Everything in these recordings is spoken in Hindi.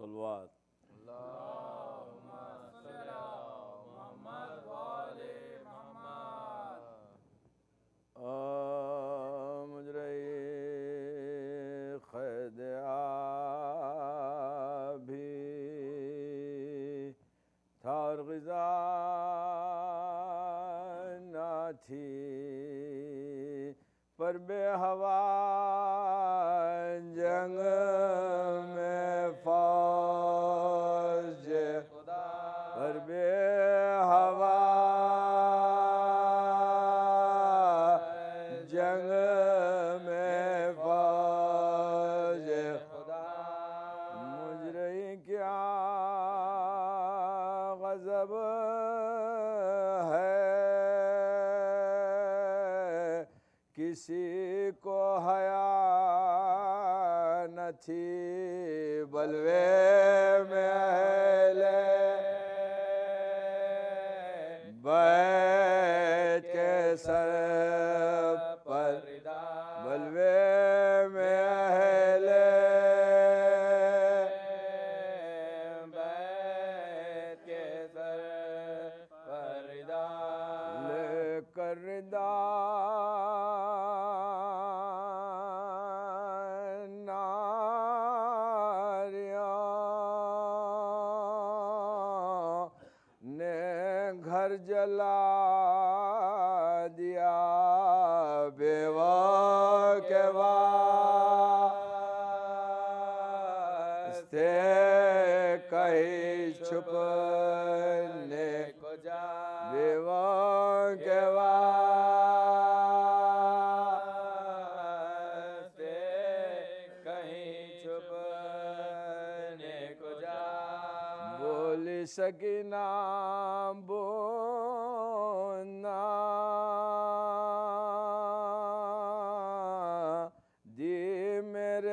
सलवात मुजरे खैद भी थार गजा ना थी पर बेहवा जंग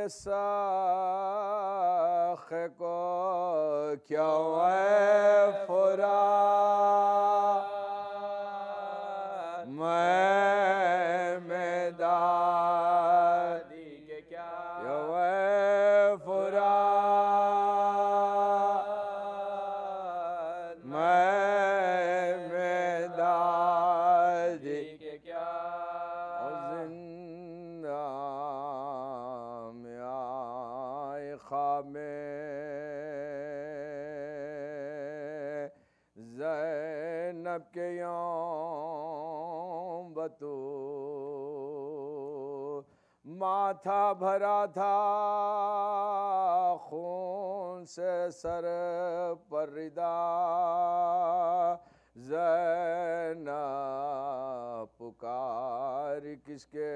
साख को क्यों है फुरा मैं माथा भरा था खून से सर परिदा जैना पुकार किसके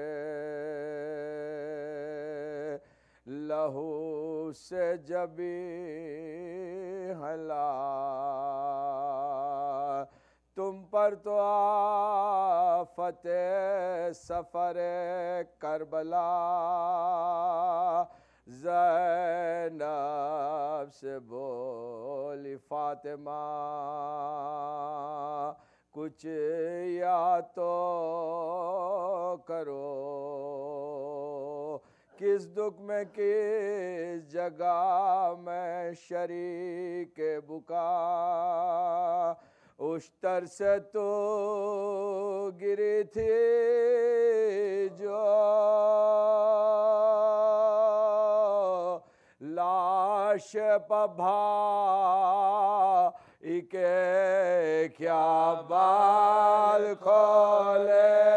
लहू से जबी हला तुम पर तो आफते सफ़र करबला जैनब से बोली फातिमा कुछ या तो करो किस दुख में किस जगह में शरीक बुका उष्तर से तो गिरे थे जो लाश पभा इके क्या बाल खोले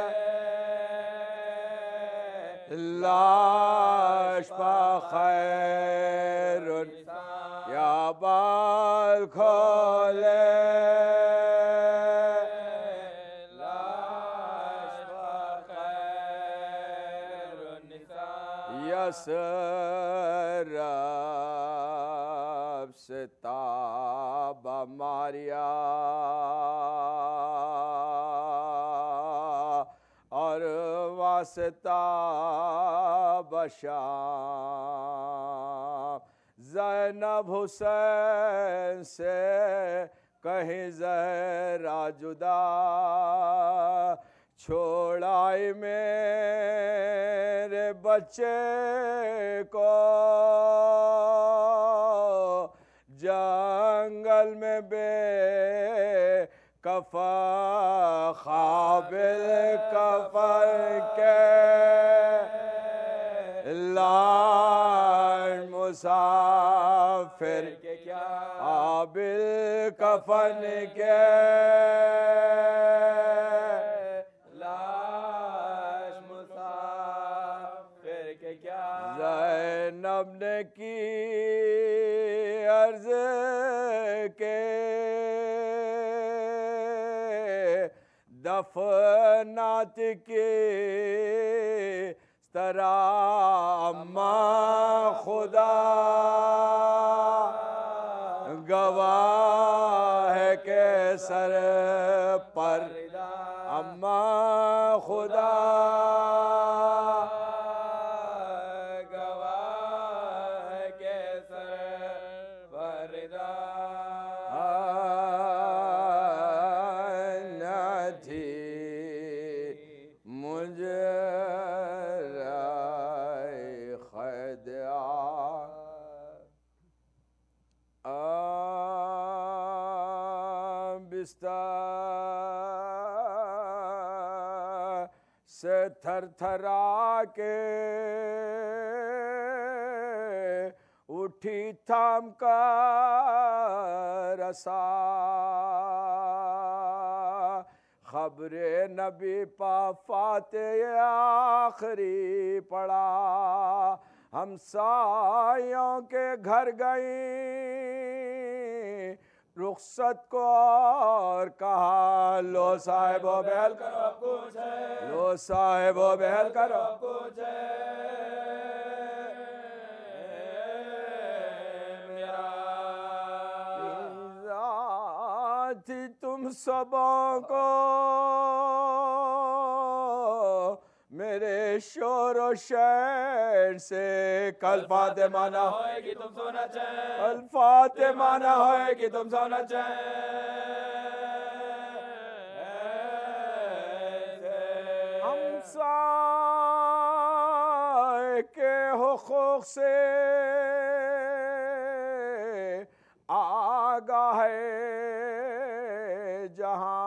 लाश पखैर या बाल खोले शराब से मारिया और वास्ता बशाम जैनब हुसैन से कहीं जहरा जुदा छोड़ाई मेरे बच्चे को जंगल में बे कफा खाबिल कफर के लाल मुसाफिर के क्या आबिल कफन के की अर्ज के दफनात के तरामा खुदा गवाह है के सर पर अम्मा खुदा थरथरा के उठी थाम का रसा खबरे नबी पा फाते पड़ा हम सायों के घर गई रुखसत को और कहा लो साहेबो बहल करो कुछ लो साहेबो बहल करो कुछ मेरा थी तुम सबों को मेरे शोर शैन से कल फाते माना होएगी तुम सोना चैन कल फाते माना होएगी तुम सोना चैन हम के हकूक से आगा है जहाँ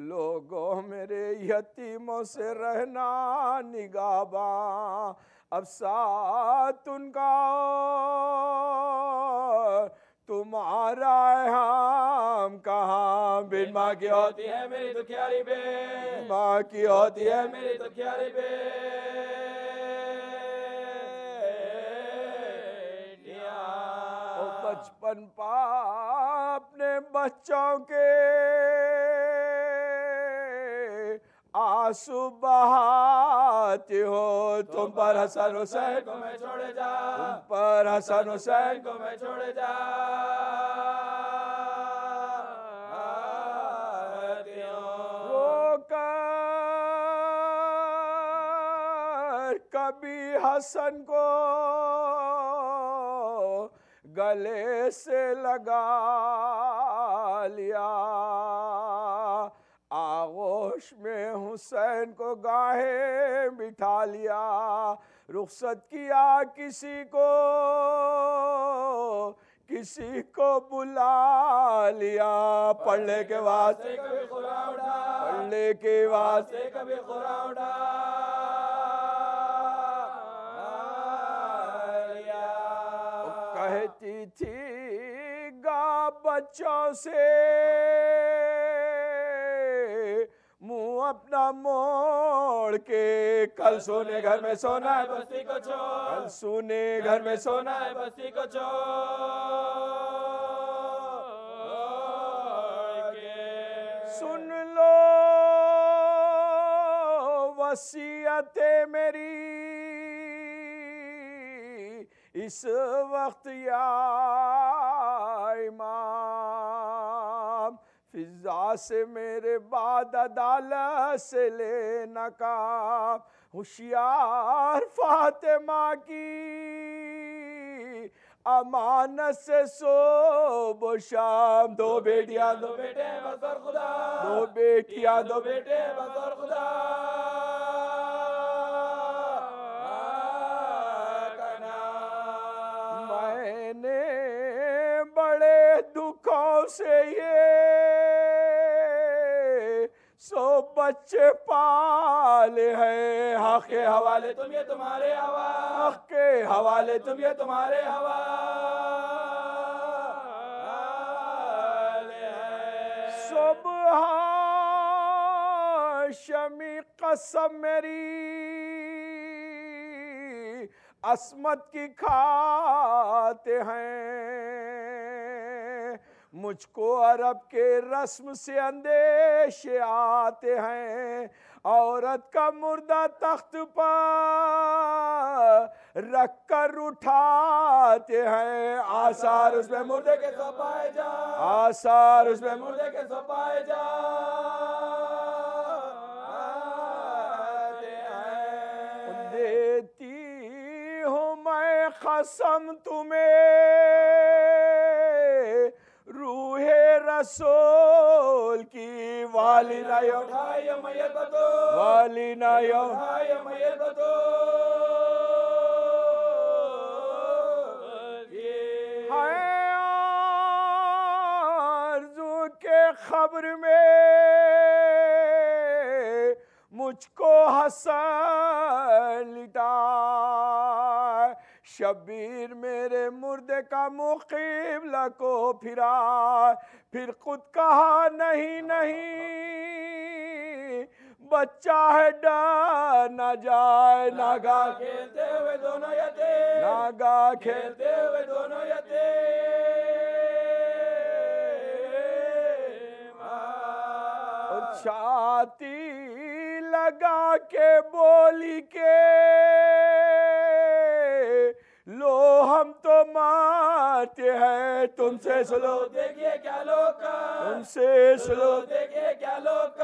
लोगों मेरे यतीमों से रहना निगाबा अब साथ उनका तुम्हारा हम कहाँ बिन तो माँ की होती है मेरी दुखियारी बे माँ की होती है मेरी दुखियारी बे बचपन पाप ने बच्चों के आंसू बहाते हो तुम पर हसन हुसैन को मैं छोड़े जा तुम पर हसन हुसैन को मैं छोड़े जा कभी हसन को गले से लगा लिया आगोश में हुसैन को गाहे बिठा लिया रुखसत किया किसी को किसी को बुला लिया पढ़ने के वास्ते पढ़ने के वास्ते कभी खुरा कहती थी गा बच्चों से अपना मोड़ के कल सोने घर में सोना है बस्ती को छो कल सोने घर में सोना है बस्ती को छोड़ सुन लो वसीयत मेरी इस वक्त या इमाम फिजा से मेरे बाद अदालत से ले नकाब होशियार फातिमा की अमानत से सो बो शाम दो बेटिया दो बेटे बसर खुदा दो बेटिया दो बेटे बसर खुदा मैंने बड़े दुखों से ये सो बच्चे पाल है हक के हवाले तुम ये तुम्हारे हवा हक के हवाले तुम ये तुम्हारे हवा सुबह शमी कसम मेरी असमत की खाते हैं मुझको अरब के रस्म से अंदेश आते हैं औरत का मुर्दा तख्त पर रख कर उठाते हैं आसार उसमें मुर्दे के सपाए जा आसार उसमें मुर्दे के सपाए जा देती हूँ मैं कसम तुम्हें रूहे रसोल की वाली नायो वाली नायो तो। तो। आरजू के खबर में मुझको हसन लिटा शबीर मेरे मुर्दे का मुकीबला को फिरा फिर खुद कहा नहीं नहीं बच्चा है डर न जाए नागा खेलते हुए दोनों यते नागा खेलते हुए दोनों यते छाती लगा के बोली के लो हम तो मारते हैं तुमसे सुनो देखिए क्या लोग तुमसे सुनो देखिए क्या लोग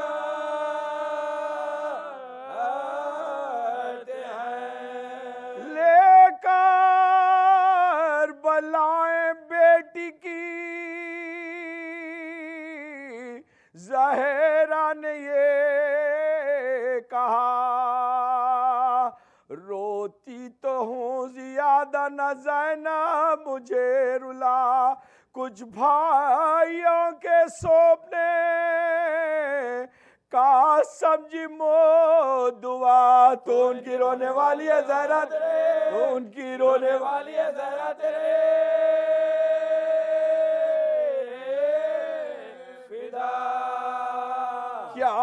लेकर बलाएं बेटी की जहरा ने ये कहा तो हूँ ज्यादा न जैना मुझे रुला कुछ भाइयों के सोपने का समझी मो दुआ तो उनकी रोने वाली है जरा तेरे तो उनकी रोने वाली है जरा तेरे फिदा क्या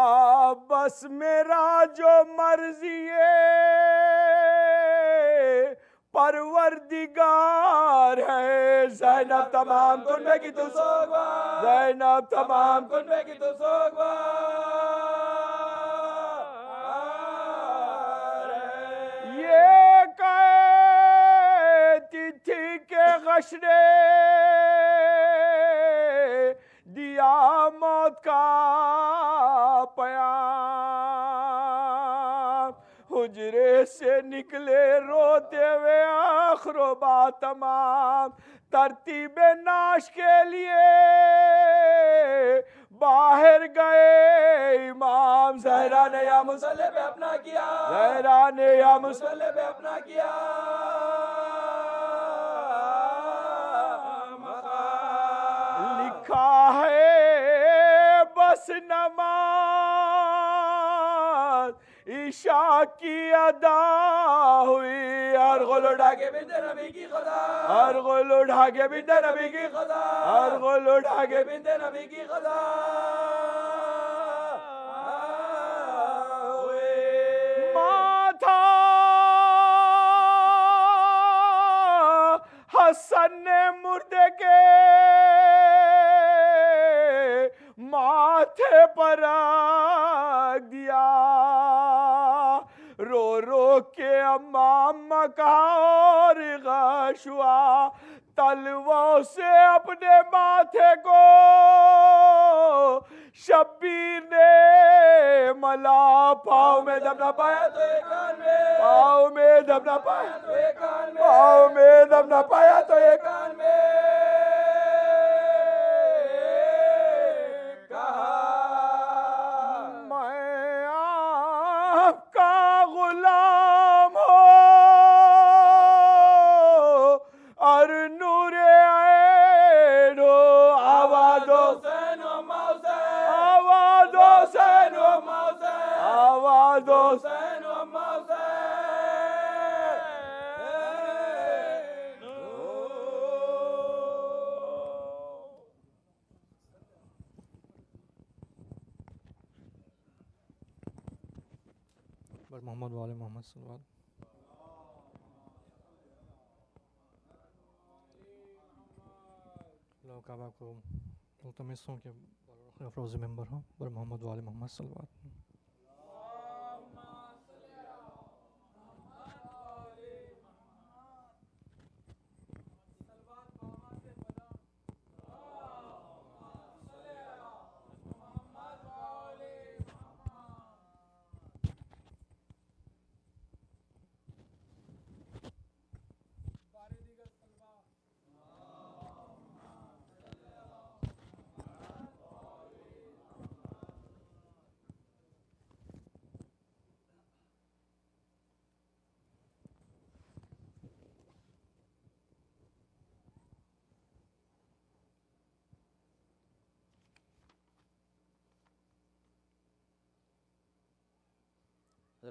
बस मेरा जो मर्जी है परवरदिगार है जैनब तमाम कुनबे की तू तो सोगवा जैनब तमाम कुनबे की तू तो सोगवा ये कहे तिथि के गशरे दिया मौत का पया हुजरे से निकले रोते हुए आखरो तमाम तरतीब नाश के लिए बाहर गए इमाम जहरा ने या मुसल्ले पे अपना किया जहरा ने या मुसल्ले पे अपना किया लिखा है बस नमाज ईशा की अदा हुई हर गोल उठा के भी नबी की खुदा हर गोल उठा के भी नबी की खुदा हर गोल उठा के भी नबी की खुदा माथा हसन ने मुर्दे के माथे पर दिया रो रो के अम्मा अम्मा कहा और गशुआ तलवों से अपने माथे को शब्बीर ने मला पाँव में दब ना पाया तो एक कान में पाँव में ना पाया तो एक कान में पाँव में दब ना पाया तो एक कान बाबा को मुलतम हूँ कि फ़रोज़ हूँ और मोहम्मद वाले मोहम्मद सलवात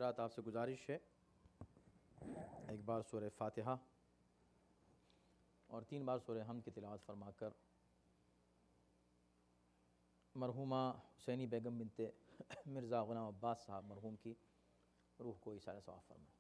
हजरात आपसे गुजारिश है एक बार सूर फातिहा और तीन बार सूर हम की फरमा फरमाकर मरहुमा हुसैनी बेगम बिनते मिर्ज़ा गुलाम अब्बास साहब मरहूम की रूह को इशारा सवाफ़ फरमाए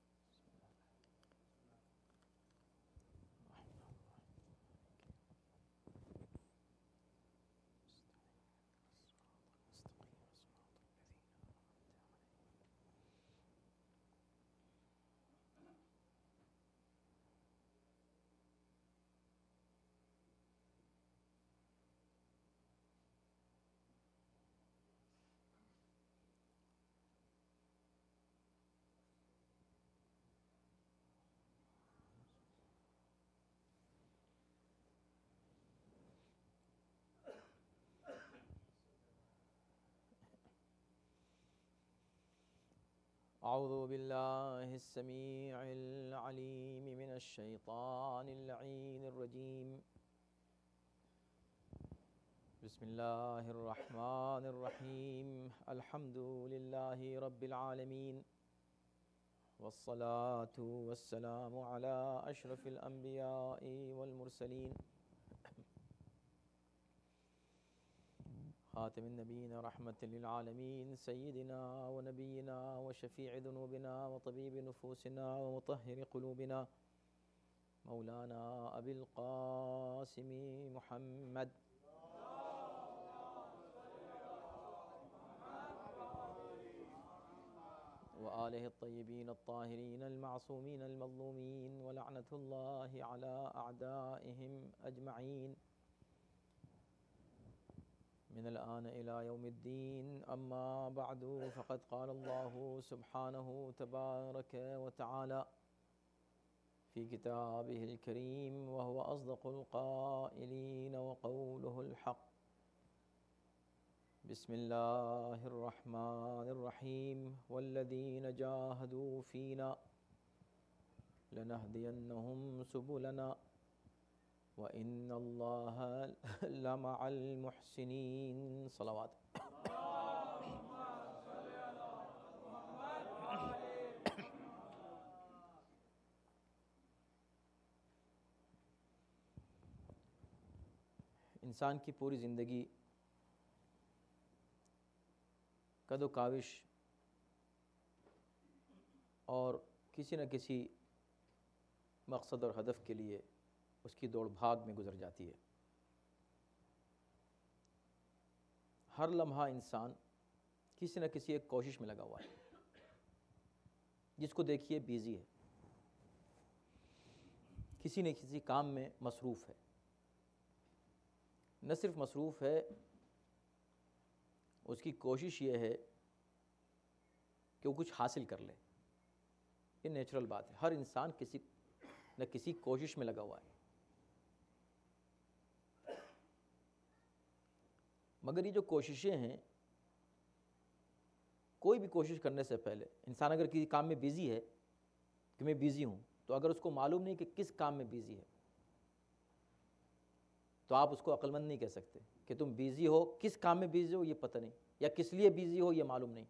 أعوذ بالله السميع العليم من الشيطان اللعين الرجيم بسم الله الرحمن الرحيم الحمد لله رب العالمين والصلاة والسلام على أشرف الأنبياء والمرسلين خاتم النبيين رحمة للعالمين سيدنا ونبينا وشفيع ذنوبنا وطبيب نفوسنا ومطهر قلوبنا مولانا أبي القاسم محمد وآله الطيبين الطاهرين المعصومين المظلومين ولعنة الله على أعدائهم أجمعين من الآن إلى يوم الدين أما بعد فقد قال الله سبحانه تبارك وتعالى في كتابه الكريم وهو أصدق القائلين وقوله الحق بسم الله الرحمن الرحيم والذين جاهدوا فينا لنهدينهم سبلنا الله لمع المحسنين صلوات इंसान की पूरी ज़िंदगी कदो काविश और किसी न किसी मकसद और हदफ के लिए उसकी दौड़ भाग में गुजर जाती है हर लम्हा इंसान किसी न किसी एक कोशिश में लगा हुआ है जिसको देखिए बिज़ी है किसी न किसी काम में मसरूफ़ है न सिर्फ मसरूफ़ है उसकी कोशिश ये है कि वो कुछ हासिल कर ले ये नेचुरल बात है हर इंसान किसी न किसी कोशिश में लगा हुआ है मगर ये जो कोशिशें हैं कोई भी कोशिश करने से पहले इंसान अगर किसी काम में बिज़ी है कि मैं बिज़ी हूँ तो अगर उसको मालूम नहीं कि किस काम में बिज़ी है तो आप उसको अक्लमंद नहीं कह सकते कि तुम बिज़ी हो किस काम में बिज़ी हो ये पता नहीं या किस लिए बिज़ी हो ये मालूम नहीं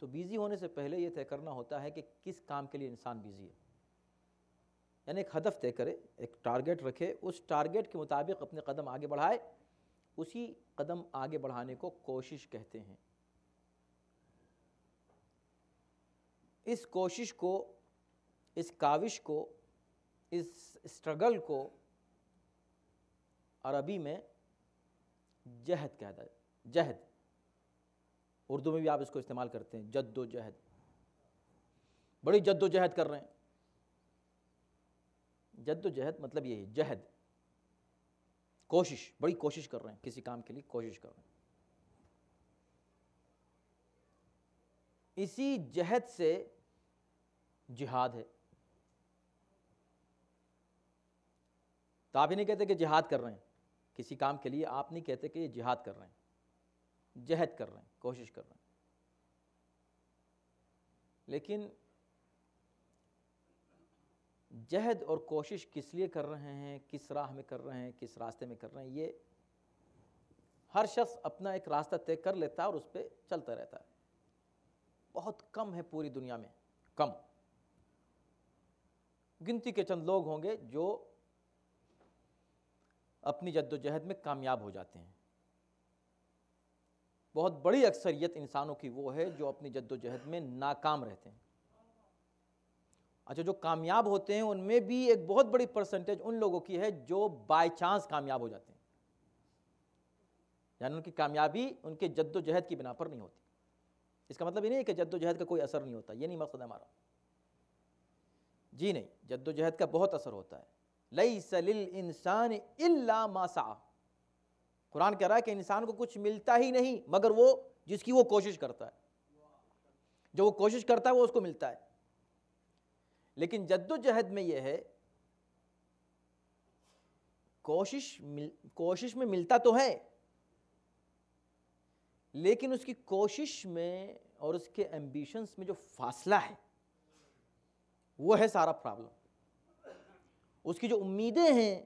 तो बिज़ी होने से पहले ये तय करना होता है कि किस काम के लिए इंसान बिज़ी है यानी एक हदफ तय करे एक टारगेट रखे उस टारगेट के मुताबिक अपने कदम आगे बढ़ाए उसी कदम आगे बढ़ाने को कोशिश कहते हैं इस कोशिश को इस काविश को इस स्ट्रगल को अरबी में जहद कहता है जहद उर्दू में भी आप इसको इस्तेमाल करते हैं जद्दोजहद बड़ी जद्दोजहद कर रहे हैं जद्दोजहद मतलब यही जहद कोशिश बड़ी कोशिश कर रहे हैं किसी काम के लिए कोशिश कर रहे हैं इसी जहद से जिहाद है तो आप ही नहीं कहते कि जिहाद कर रहे हैं किसी काम के लिए आप नहीं कहते कि ये जिहाद कर रहे हैं जहद कर रहे हैं कोशिश कर रहे हैं लेकिन जहद और कोशिश किस लिए कर रहे हैं किस राह में कर रहे हैं किस रास्ते में कर रहे हैं ये हर शख्स अपना एक रास्ता तय कर लेता है और उस पर चलता रहता है बहुत कम है पूरी दुनिया में कम गिनती के चंद लोग होंगे जो अपनी जद्दोजहद में कामयाब हो जाते हैं बहुत बड़ी अक्सरियत इंसानों की वो है जो अपनी जद्दोजहद में नाकाम रहते हैं अच्छा जो कामयाब होते हैं उनमें भी एक बहुत बड़ी परसेंटेज उन लोगों की है जो बाय चांस कामयाब हो जाते हैं यानी उनकी कामयाबी उनके जद्दोजहद की बिना पर नहीं होती इसका मतलब ये नहीं कि जद्दोजहद का कोई असर नहीं होता ये नहीं मकसद हमारा जी नहीं जद्दोजहद का बहुत असर होता है लई सलिल इंसान इल्ला मासा कुरान कह रहा है कि इंसान को कुछ मिलता ही नहीं मगर वो जिसकी वो कोशिश करता है जो वो कोशिश करता है वो उसको मिलता है लेकिन जद्दोजहद में यह है कोशिश मिल कोशिश में मिलता तो है लेकिन उसकी कोशिश में और उसके एम्बिशंस में जो फासला है वो है सारा प्रॉब्लम उसकी जो उम्मीदें हैं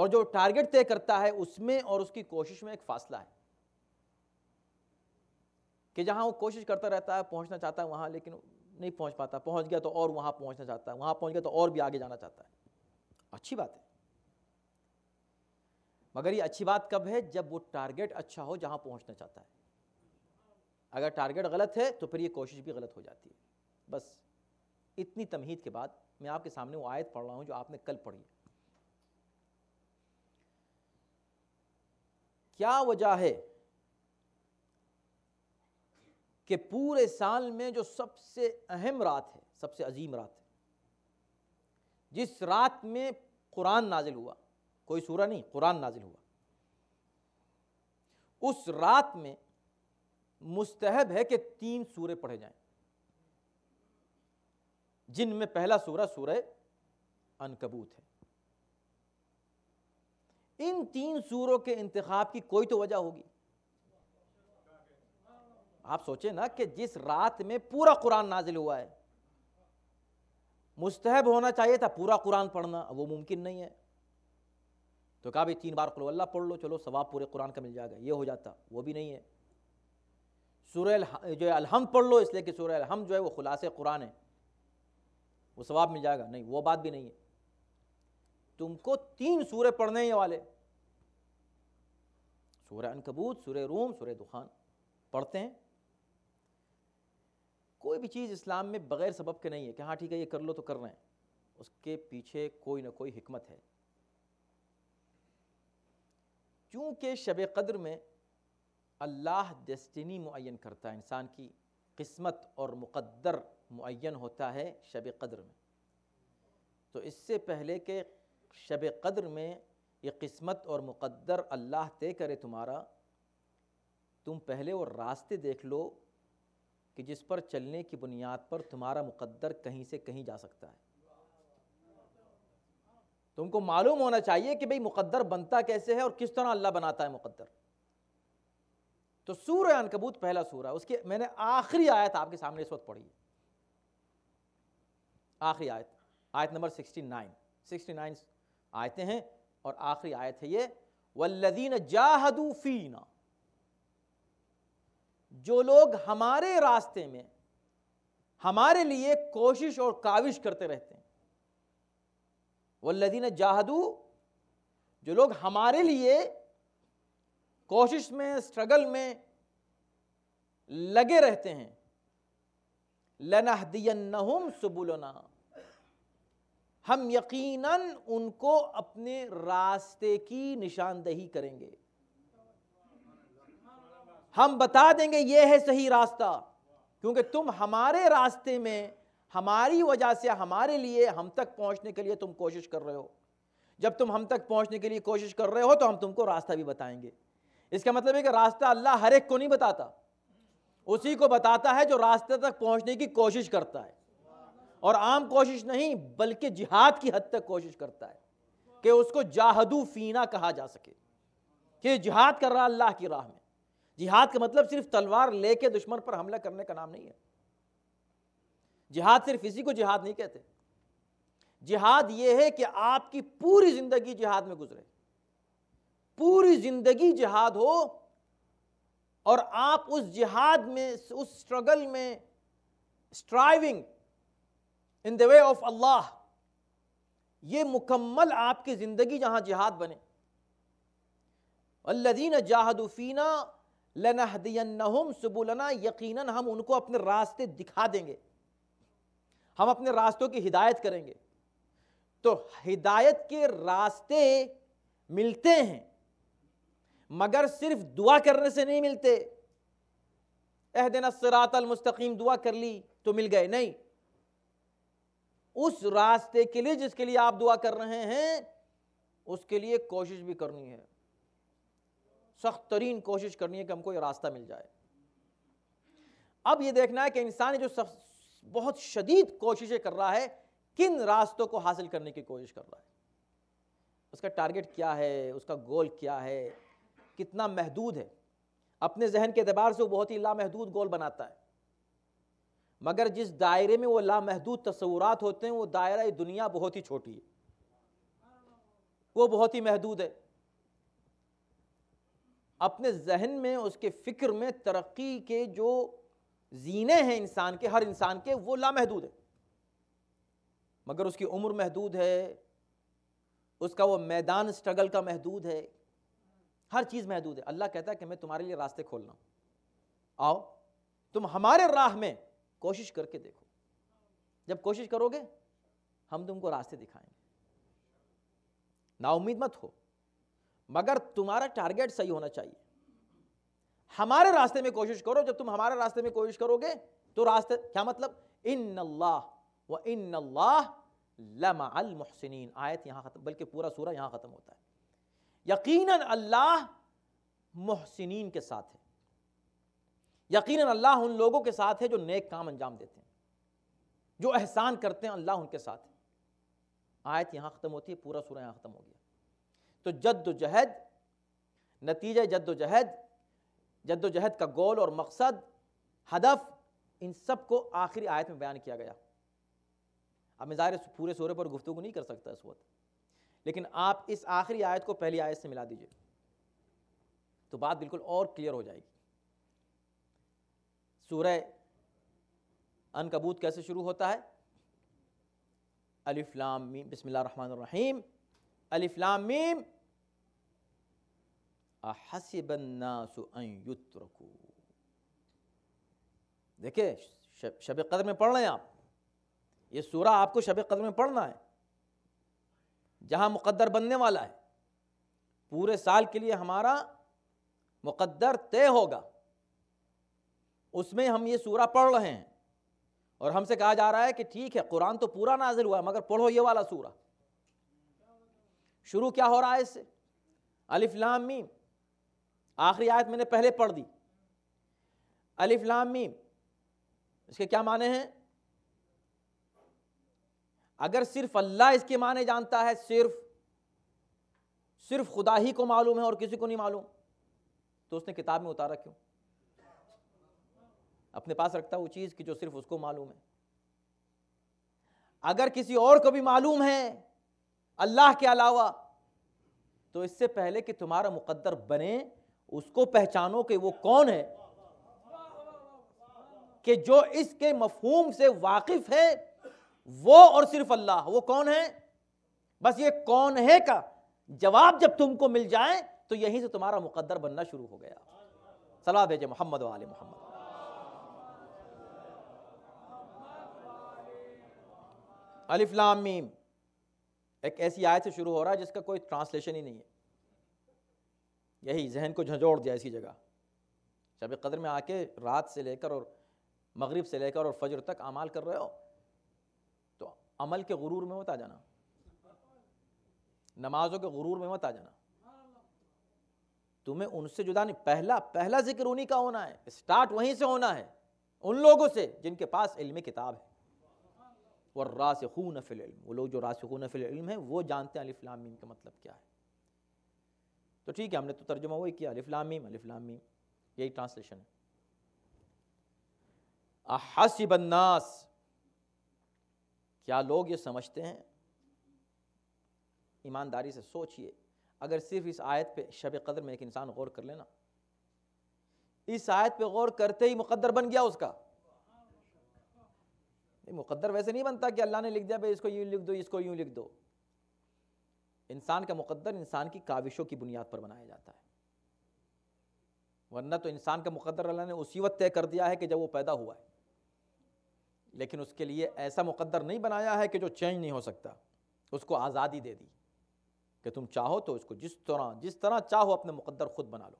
और जो टारगेट तय करता है उसमें और उसकी कोशिश में एक फासला है कि जहां वो कोशिश करता रहता है पहुंचना चाहता है वहां लेकिन नहीं पहुंच पाता पहुंच गया तो और वहां पहुंचना चाहता है वहां पहुंच गया तो और भी आगे जाना चाहता है अच्छी बात है मगर ये अच्छी बात कब है जब वो टारगेट अच्छा हो जहां पहुंचना चाहता है अगर टारगेट गलत है तो फिर ये कोशिश भी गलत हो जाती है बस इतनी तमहीद के बाद मैं आपके सामने वो आयत पढ़ रहा हूं जो आपने कल पढ़ी क्या वजह है कि पूरे साल में जो सबसे अहम रात है सबसे अजीम रात है जिस रात में कुरान नाजिल हुआ कोई सूरा नहीं कुरान नाजिल हुआ उस रात में मुस्तहब है कि तीन सूरे पढ़े जाएं जिनमें पहला सूरा सूरह अनकबूत है इन तीन सूरों के इंतखब की कोई तो वजह होगी आप सोचे ना कि जिस रात में पूरा कुरान नाजिल हुआ है मुस्तहब होना चाहिए था पूरा कुरान पढ़ना वो मुमकिन नहीं है तो कहा भी तीन बार कुल अल्लाह पढ़ लो चलो सवाब पूरे कुरान का मिल जाएगा ये हो जाता वो भी नहीं है सूर्य जो है अलहम पढ़ लो इसलिए कि सूर्य अलहम जो है वो खुलासे कुरान है वो सवाब मिल जाएगा नहीं वो बात भी नहीं है तुमको तीन सूर्य पढ़ने ही वाले सूर्य अनकबूत सूर्य रूम सूर्य दुखान पढ़ते हैं कोई भी चीज़ इस्लाम में बग़ैर सबब के नहीं है कि हाँ ठीक है ये कर लो तो कर रहे हैं उसके पीछे कोई ना कोई हमत है चूँकि शब कदर में अल्लाह डेस्टिनी मुन करता है इंसान की किस्मत और मुकद्दर मुन होता है शब कद्र में तो इससे पहले के शब कदर में ये किस्मत और मुकद्दर अल्लाह तय करे तुम्हारा तुम पहले वो रास्ते देख लो कि जिस पर चलने की बुनियाद पर तुम्हारा मुकद्दर कहीं से कहीं जा सकता है तुमको मालूम होना चाहिए कि भाई मुकद्दर बनता कैसे है और किस तरह अल्लाह बनाता है मुकद्दर तो सूर्य अनकबूत पहला सूर है उसके मैंने आखिरी आयत आपके सामने इस वक्त पढ़ी है आखिरी आयत आयत नंबर 69 69 आयतें हैं और आखिरी आयत है ये वल्लदीन जाहदू फीना जो लोग हमारे रास्ते में हमारे लिए कोशिश और काविश करते रहते हैं वल्लदीन जाहदू जो लोग हमारे लिए कोशिश में स्ट्रगल में लगे रहते हैं लनहदीनहुम सुबुलना हम यकीनन उनको अपने रास्ते की निशानदेही करेंगे हम बता देंगे ये है सही रास्ता क्योंकि तुम हमारे रास्ते में हमारी वजह से हमारे लिए हम तक पहुंचने के लिए तुम कोशिश कर रहे हो जब तुम हम तक पहुंचने के लिए कोशिश कर रहे हो तो हम तुमको रास्ता भी बताएंगे इसका मतलब है कि रास्ता अल्लाह हर एक को नहीं बताता उसी को बताता है जो रास्ते तक पहुंचने की कोशिश करता है और आम कोशिश नहीं बल्कि जिहाद की हद तक कोशिश करता है कि उसको जाहदू फीना कहा जा सके कि जिहाद कर रहा अल्लाह की राह में जिहाद का मतलब सिर्फ तलवार लेके दुश्मन पर हमला करने का नाम नहीं है जिहाद सिर्फ इसी को जिहाद नहीं कहते जिहाद यह है कि आपकी पूरी जिंदगी जिहाद में गुजरे पूरी जिंदगी जिहाद हो और आप उस जिहाद में उस स्ट्रगल में striving in the way of अल्लाह ये मुकम्मल आपकी ज़िंदगी जहां जिहाद बने अल्लादीन जहादुफीना लनहदयन्नहुम सुबुलना यकीनन हम उनको अपने रास्ते दिखा देंगे हम अपने रास्तों की हिदायत करेंगे तो हिदायत के रास्ते मिलते हैं मगर सिर्फ दुआ करने से नहीं मिलते अहदन सरातल मुस्तकीम दुआ कर ली तो मिल गए नहीं उस रास्ते के लिए जिसके लिए आप दुआ कर रहे हैं उसके लिए कोशिश भी करनी है सख्त तरीन कोशिश करनी है कि हमको ये रास्ता मिल जाए अब ये देखना है कि इंसान जो सब बहुत शदीद कोशिशें कर रहा है किन रास्तों को हासिल करने की कोशिश कर रहा है उसका टारगेट क्या है उसका गोल क्या है कितना महदूद है अपने जहन के अतबार से वो बहुत ही लामहदूद गोल बनाता है मगर जिस दायरे में वो लामहदूद तस्वूरत होते हैं वो दायरा दुनिया बहुत ही छोटी है वो बहुत ही महदूद है अपने जहन में उसके फ़िक्र में तरक्की के जो जीने हैं इंसान के हर इंसान के वो लामहदूद है मगर उसकी उम्र महदूद है उसका वो मैदान स्ट्रगल का महदूद है हर चीज़ महदूद है अल्लाह कहता है कि मैं तुम्हारे लिए रास्ते खोल रहा आओ तुम हमारे राह में कोशिश करके देखो जब कोशिश करोगे हम तुमको रास्ते दिखाएंगे ना उम्मीद मत हो मगर तुम्हारा टारगेट सही होना चाहिए हमारे रास्ते में कोशिश करो जब तुम हमारे रास्ते में कोशिश करोगे तो रास्ते क्या मतलब इन अल्लाह व इन अल्लाह आयत यहाँ ख़त्म बल्कि पूरा सूरा यहाँ ख़त्म होता है यकीनन अल्लाह मोहसिन के साथ है यकीनन अल्लाह उन लोगों के साथ है जो नेक काम अंजाम देते हैं जो एहसान करते हैं अल्लाह उनके साथ है आयत यहां ख़त्म होती है पूरा सूरा यहाँ ख़त्म हो गया तो जद्दोजहद नतीजा जद्दोजहद जद्दोजहद का गोल और मकसद हदफ इन सब को आखिरी आयत में बयान किया गया अब मैं ज़ाहिर पूरे सोरे पर गुफ्तु नहीं कर सकता इस वक्त लेकिन आप इस आखिरी आयत को पहली आयत से मिला दीजिए तो बात बिल्कुल और क्लियर हो जाएगी सूरह अनकबूत कैसे शुरू होता है रहमान रहीम अलिफ्लामीम हसीबन्नासुयुत्रकू देखिए शब कदर में पढ़ रहे हैं आप ये सूरा आपको शब कदर में पढ़ना है जहां मुकद्दर बनने वाला है पूरे साल के लिए हमारा मुकद्दर तय होगा उसमें हम ये सूरा पढ़ रहे हैं और हमसे कहा जा रहा है कि ठीक है कुरान तो पूरा नाजिल हुआ है मगर पढ़ो ये वाला सूरा शुरू क्या हो रहा है इससे अलिफ लाम मीम आखिरी आयत मैंने पहले पढ़ दी अलिफ लाम मीम इसके क्या माने हैं अगर सिर्फ अल्लाह इसके माने जानता है सिर्फ सिर्फ खुदा ही को मालूम है और किसी को नहीं मालूम तो उसने किताब में उतारा क्यों अपने पास रखता वो चीज़ कि जो सिर्फ उसको मालूम है अगर किसी और को भी मालूम है अल्लाह के अलावा तो इससे पहले कि तुम्हारा मुकद्दर बने उसको पहचानो कि वो कौन है कि जो इसके मफहूम से वाकिफ है वो और सिर्फ अल्लाह वो कौन है बस ये कौन है का जवाब जब तुमको मिल जाए तो यहीं से तुम्हारा मुकद्दर बनना शुरू हो गया सलाह भेजे मोहम्मद वाले मोहम्मद अलिफ्लामीम एक ऐसी आयत से शुरू हो रहा है जिसका कोई ट्रांसलेशन ही नहीं है यही जहन को झंझोड़ दिया इसी जगह शब कदर में आके रात से लेकर और मगरिब से लेकर और फजर तक अमाल कर रहे हो तो अमल के गुरूर में मत आ जाना नमाजों के गुरूर में मत आ जाना तुम्हें उनसे जुदा नहीं पहला पहला जिक्र उन्हीं का होना है स्टार्ट वहीं से होना है उन लोगों से जिनके पास इल्मी किताब है व रासखून फ़िल्म वो लोग जो रासखून फ़िल्म है वो जानते हैं अलिफ्लामीम का मतलब क्या है तो ठीक है हमने तो तर्जुमा वही किया अलिफ्लामीम अलिफ्लामीम यही ट्रांसलेशन है अहसिबन्नास क्या लोग ये समझते हैं ईमानदारी से सोचिए अगर सिर्फ इस आयत पे शब कदर में एक इंसान गौर कर लेना इस आयत पे गौर करते ही मुकद्दर बन गया उसका नहीं मुकद्दर वैसे नहीं बनता कि अल्लाह ने लिख दिया भाई इसको यूँ लिख दो इसको यूँ लिख दो इंसान का मुकद्दर इंसान की काविशों की बुनियाद पर बनाया जाता है वरना तो इंसान का मुकद्दर अल्लाह ने उसी वक्त तय कर दिया है कि जब वो पैदा हुआ है लेकिन उसके लिए ऐसा मुकद्दर नहीं बनाया है कि जो चेंज नहीं हो सकता उसको आज़ादी दे दी कि तुम चाहो तो उसको जिस तरह जिस तरह चाहो अपने मुकद्दर खुद बना लो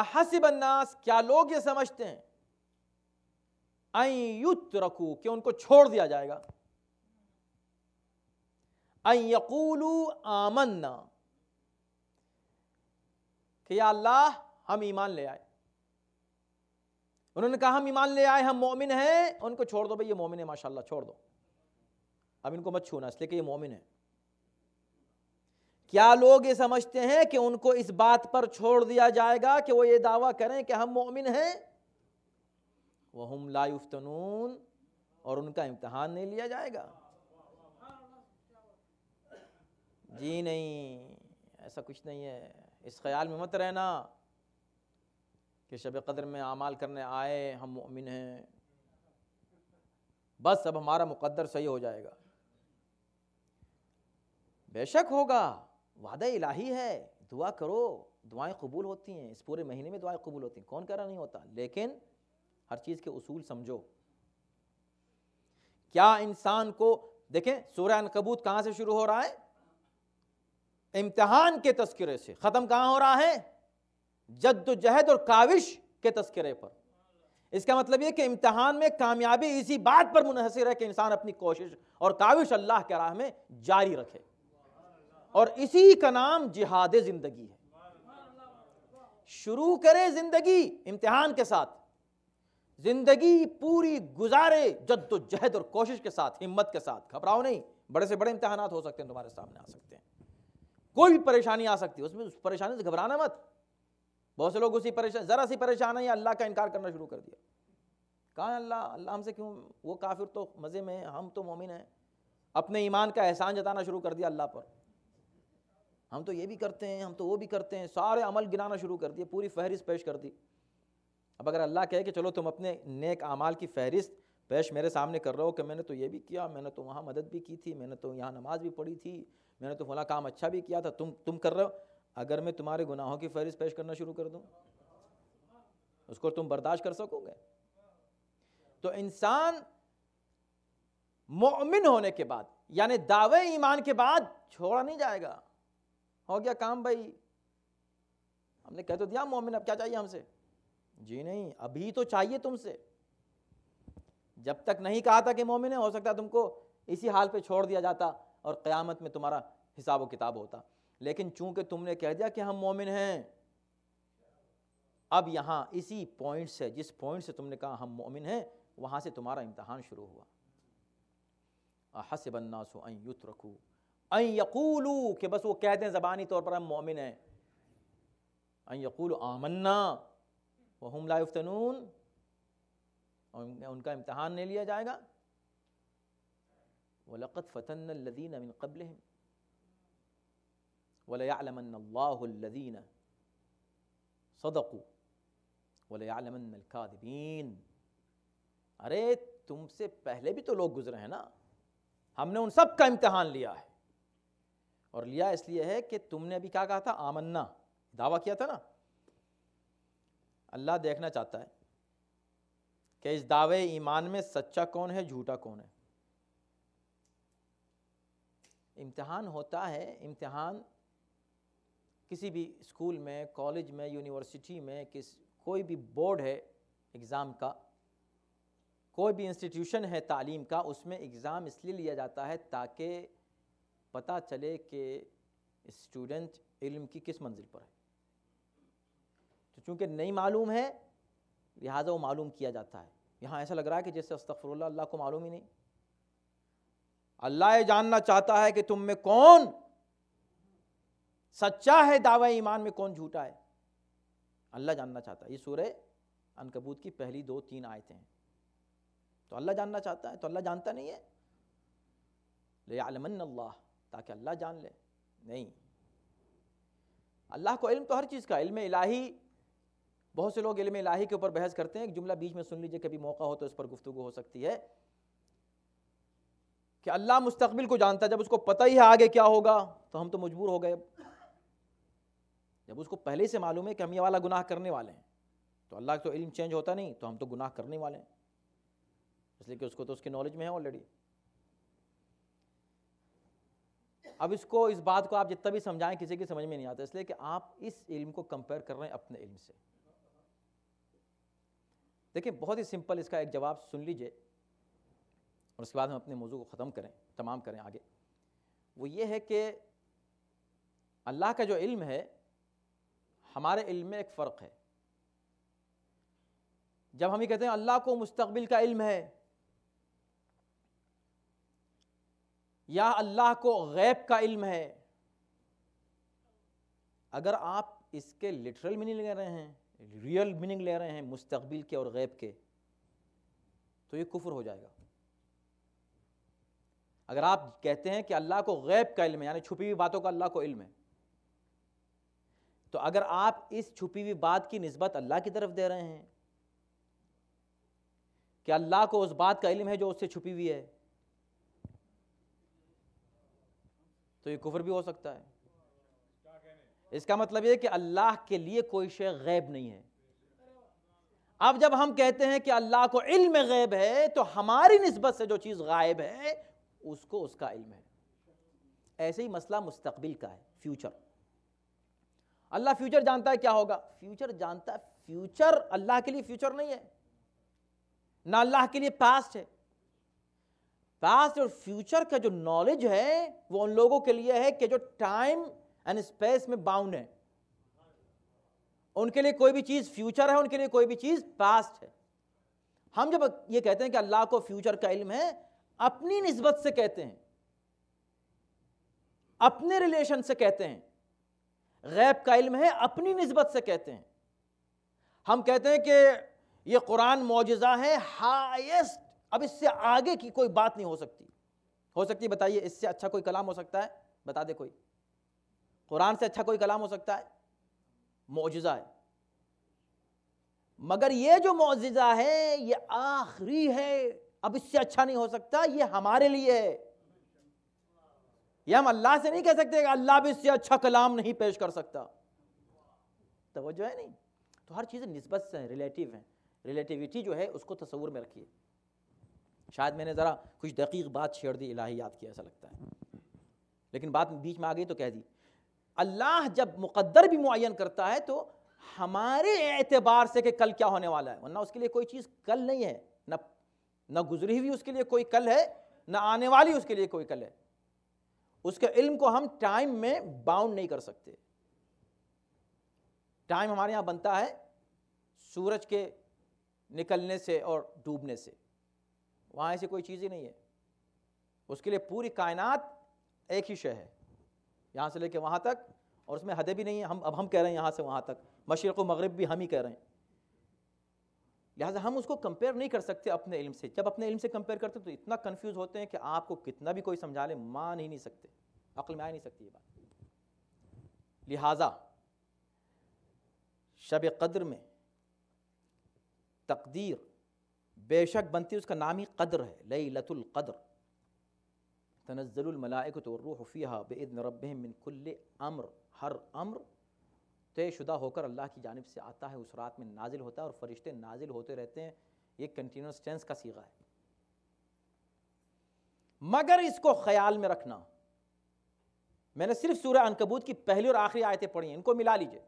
अहसिब क्या लोग ये समझते हैं अयुत रखू कि उनको छोड़ दिया जाएगा अयकूलू आमन्ना कि या अल्लाह हम ईमान ले आए उन्होंने कहा हम ईमान ले आए हम मोमिन हैं उनको छोड़ दो भाई ये मोमिन है माशाल्लाह छोड़ दो अब इनको मत छूना इसलिए कि ये मोमिन है क्या लोग ये समझते हैं कि उनको इस बात पर छोड़ दिया जाएगा कि वो ये दावा करें कि हम मोमिन हैं वहम लायुफ्तनून और उनका इम्तहान नहीं लिया जाएगा जी नहीं ऐसा कुछ नहीं है इस ख्याल में मत रहना कि शब कदर में आमाल करने आए हम मुमिन हैं बस अब हमारा मुकद्दर सही हो जाएगा बेशक होगा वादा इलाही है दुआ करो दुआएं कबूल होती हैं इस पूरे महीने में दुआएं कबूल होती हैं कौन करा नहीं होता लेकिन हर चीज़ के उसूल समझो क्या इंसान को देखें सूर्य कबूत कहाँ से शुरू हो रहा है इम्तहान के तस्करे से ख़त्म कहाँ हो रहा है जद्दोजहद और काविश के तस्करे पर इसका मतलब ये कि इम्तहान में कामयाबी इसी बात पर मुनहसर है कि इंसान अपनी कोशिश और काविश अल्लाह के राह में जारी रखे और इसी का नाम जिहाद ज़िंदगी है शुरू करे ज़िंदगी इम्तहान के साथ जिंदगी पूरी गुजारे जद्दोजहद और कोशिश के साथ हिम्मत के साथ घबराओ नहीं बड़े से बड़े इम्तहान हो सकते हैं तुम्हारे सामने आ सकते हैं कोई भी परेशानी आ सकती है उसमें उस परेशानी से घबराना मत बहुत से लोग उसी परेशान ज़रा सी परेशान या अल्लाह का इनकार करना शुरू कर दिया कहा अल्लाह अल्लाह हमसे क्यों वो काफिर तो मज़े में है हम तो मोमिन हैं अपने ईमान का एहसान जताना शुरू कर दिया अल्लाह पर हम तो ये भी करते हैं हम तो वो भी करते हैं सारे अमल गिनाना शुरू कर दिए पूरी फहरिस्त पेश कर दी अब अगर अल्लाह कहे कि चलो तुम अपने नेक आमाल की फहरिस्त पेश मेरे सामने कर रहे हो कि मैंने तो ये भी किया मैंने तो वहाँ मदद भी की थी मैंने तो यहाँ नमाज भी पढ़ी थी मैंने तो फला काम अच्छा भी किया था तुम तुम कर रहे हो अगर मैं तुम्हारे गुनाहों की फहरिस्त पेश करना शुरू कर दूँ उसको तुम बर्दाश्त कर सकोगे तो इंसान मोमिन होने के बाद यानी दावे ईमान के बाद छोड़ा नहीं जाएगा हो गया काम भाई हमने कह तो दिया मोमिन अब क्या चाहिए हमसे जी नहीं अभी तो चाहिए तुमसे जब तक नहीं कहा था कि मोमिन है हो सकता तुमको इसी हाल पे छोड़ दिया जाता और क़यामत में तुम्हारा हिसाब व किताब होता लेकिन चूंकि तुमने कह दिया कि हम मोमिन हैं अब यहाँ इसी पॉइंट से जिस पॉइंट से तुमने कहा हम मोमिन हैं वहाँ से तुम्हारा इम्तहान शुरू हुआ हस बन्नासो अयुत रखू अयकूलू बस वो कहते हैं ज़बानी तौर पर हम मोमिन हैं अयकूल आमन्ना वहम लाइफ तनून उनका इम्तहान नहीं लिया जाएगा वलक़त फ़तन लदीन अमिन कबल वलयालमदीन सदकू वलयालमदीन अरे तुमसे पहले भी तो लोग गुजरे हैं ना हमने उन सब का इम्तहान लिया है और लिया इसलिए है कि तुमने अभी क्या कहा था आमन्ना दावा किया था ना अल्लाह देखना चाहता है कि इस दावे ईमान में सच्चा कौन है झूठा कौन है इम्तहान होता है इम्तहान किसी भी स्कूल में कॉलेज में यूनिवर्सिटी में किस कोई भी बोर्ड है एग्ज़ाम का कोई भी इंस्टीट्यूशन है तालीम का उसमें एग्ज़ाम इसलिए लिया जाता है ताकि पता चले कि स्टूडेंट इल्म की किस मंजिल पर है चूँकि नहीं मालूम है लिहाजा वो मालूम किया जाता है यहाँ ऐसा लग रहा है कि जैसे अस्तफ़र अल्लाह को मालूम ही नहीं अल्लाह ये जानना चाहता है कि तुम में कौन सच्चा है दावा ईमान में कौन झूठा है अल्लाह जानना चाहता है ये सूर्य अनकबूत की पहली दो तीन आयतें हैं तो अल्लाह जानना चाहता है तो अल्लाह जानता नहीं है ले अल्लाह ताकि अल्लाह जान ले नहीं अल्लाह को इल्म तो हर चीज़ का इल्म इलाही बहुत से लोग इलम इलाही के ऊपर बहस करते हैं एक जुमला बीच में सुन लीजिए कभी मौका हो तो इस पर गुफ्तु हो सकती है कि अल्लाह मुस्तकबिल को जानता है जब उसको पता ही है आगे क्या होगा तो हम तो मजबूर हो गए जब उसको पहले से मालूम है कि हम ये वाला गुनाह करने वाले हैं तो अल्लाह का तो इल्म चेंज होता नहीं तो हम तो गुनाह करने वाले हैं इसलिए कि उसको तो उसके नॉलेज में है ऑलरेडी अब इसको इस बात को आप जितना भी समझाएं किसी की समझ में नहीं आता इसलिए कि आप इस इल्म को कंपेयर कर रहे हैं अपने इल्म से देखिए बहुत ही सिंपल इसका एक जवाब सुन लीजिए और उसके बाद हम अपने मौजू को ख़त्म करें तमाम करें आगे वो ये है कि अल्लाह का जो इल्म है हमारे इल्म में एक फ़र्क है जब हम ये कहते हैं अल्लाह को मुस्तबिल का इल्म है या अल्लाह को गैब का इल्म है अगर आप इसके लिटरल मीनिंग ले रहे हैं रियल मीनिंग ले रहे हैं मुस्तबिल के और गैब के तो ये कुफर हो जाएगा अगर आप कहते हैं कि अल्लाह को गैब का इल्म है यानी छुपी हुई बातों का अल्लाह को इल्म है तो अगर आप इस छुपी हुई बात की नस्बत अल्लाह की तरफ दे रहे हैं कि अल्लाह को उस बात का इल्म है जो उससे छुपी हुई है तो ये कुफर भी हो सकता है इसका मतलब यह कि अल्लाह के लिए कोई शेय गैब नहीं है अब जब हम कहते हैं कि अल्लाह को इल्म गैब है तो हमारी नस्बत से जो चीज़ गायब है उसको उसका इल्म है ऐसे ही मसला मुस्तबिल का है फ्यूचर अल्लाह फ्यूचर जानता है क्या होगा फ्यूचर जानता है फ्यूचर अल्लाह के लिए फ्यूचर नहीं है ना अल्लाह के लिए पास्ट है पास्ट और फ्यूचर का जो नॉलेज है वो उन लोगों के लिए है कि जो टाइम एंड स्पेस में बाउंड है उनके लिए कोई भी चीज़ फ्यूचर है उनके लिए कोई भी चीज़ पास्ट है हम जब ये कहते हैं कि अल्लाह को फ्यूचर का इल्म है अपनी नस्बत से कहते हैं अपने रिलेशन से कहते हैं गैब का इल्म है अपनी नस्बत से कहते हैं हम कहते हैं कि ये कुरान मोजा है हाईएस्ट अब इससे आगे की कोई बात नहीं हो सकती हो सकती बताइए इससे अच्छा कोई कलाम हो सकता है बता दे कोई कुरान से अच्छा कोई कलाम हो सकता है मुजज़ा है मगर ये जो मुजज़ा है ये आखिरी है अब इससे अच्छा नहीं हो सकता ये हमारे लिए है ये हम अल्लाह से नहीं कह सकते कि अल्लाह भी इससे अच्छा कलाम नहीं पेश कर सकता तो वो जो है नहीं तो हर चीज़ नस्बत से हैं रिलेटिव हैं रिलेटिविटी जो है उसको तस्वूर में रखिए शायद मैंने ज़रा कुछ दकीक बात छेड़ दी इलाही याद किया ऐसा लगता है लेकिन बात बीच में आ गई तो कह दी अल्लाह जब मुकद्दर भी मुन करता है तो हमारे एतबार से कि कल क्या होने वाला है वरना उसके लिए कोई चीज़ कल नहीं है न न गुजरी हुई उसके लिए कोई कल है न आने वाली उसके लिए कोई कल है उसके इल्म को हम टाइम में बाउंड नहीं कर सकते टाइम हमारे यहाँ बनता है सूरज के निकलने से और डूबने से वहाँ ऐसी कोई चीज़ ही नहीं है उसके लिए पूरी कायनात एक ही शय है यहाँ से लेके वहाँ तक और उसमें हदें भी नहीं है हम अब हम कह रहे हैं यहाँ से वहाँ तक मशरक़ मगरब भी हम ही कह रहे हैं लिहाजा हम उसको कंपेयर नहीं कर सकते अपने इल्म से जब अपने इल्म से कंपेयर करते तो इतना कन्फ्यूज़ होते हैं कि आपको कितना भी कोई समझा ले मान ही नहीं सकते अक्ल में आ नहीं सकती ये बात लिहाजा शब कद्र में तकदीर बेशक बनती उसका नाम ही कद्र है लई लतुल कद्र तनज़लमलाकरूह फ़िया बदन रब मिनकुल्ल अम्र हर अम्र तयशुदा होकर अल्लाह की जानब से आता है उस रात में नाजिल होता है और फरिश्ते नाजिल होते रहते हैं ये कंटिन्यूस टेंस का सीगा है मगर इसको ख्याल में रखना मैंने सिर्फ सूर्य अनकबूत की पहली और आखिरी आयतें पढ़ी हैं इनको मिला लीजिए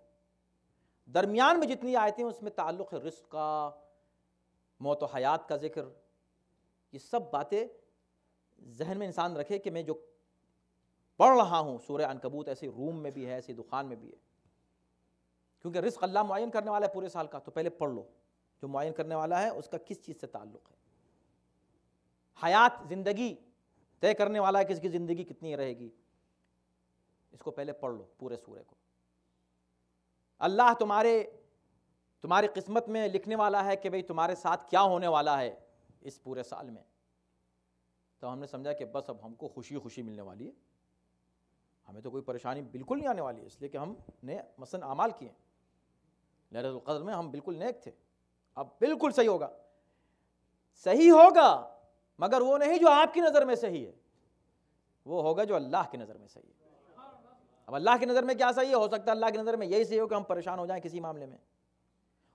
दरमियान में जितनी आयतें हैं उसमें ताल्लुक़ रिस्क का मौत हयात का जिक्र ये सब बातें जहन में इंसान रखे कि मैं जो पढ़ रहा हूँ सूर्य अनकबूत ऐसे रूम में भी है ऐसी दुकान में भी है क्योंकि रिस्क अल्लाह मुन करने वाला है पूरे साल का तो पहले पढ़ लो जो मुन करने वाला है उसका किस चीज़ से ताल्लुक़ है हयात ज़िंदगी तय करने वाला है कि इसकी ज़िंदगी कितनी रहेगी इसको पहले पढ़ लो पूरे सूर्य को अल्लाह तुम्हारे तुम्हारी किस्मत में लिखने वाला है कि भाई तुम्हारे साथ क्या होने वाला है इस पूरे साल में तो हमने समझा कि बस अब हमको खुशी खुशी मिलने वाली है हमें तो कोई परेशानी बिल्कुल नहीं आने वाली है इसलिए कि हमने मसन अमाल किए लहरतुल्क़द्र में हम बिल्कुल नेक थे अब बिल्कुल सही होगा सही होगा मगर वो नहीं जो आपकी नज़र में सही है वो होगा जो अल्लाह की नज़र में सही है अब अल्लाह की नज़र में क्या सही है हो सकता है अल्लाह की नज़र में यही सही हो कि हम परेशान हो जाएं किसी मामले में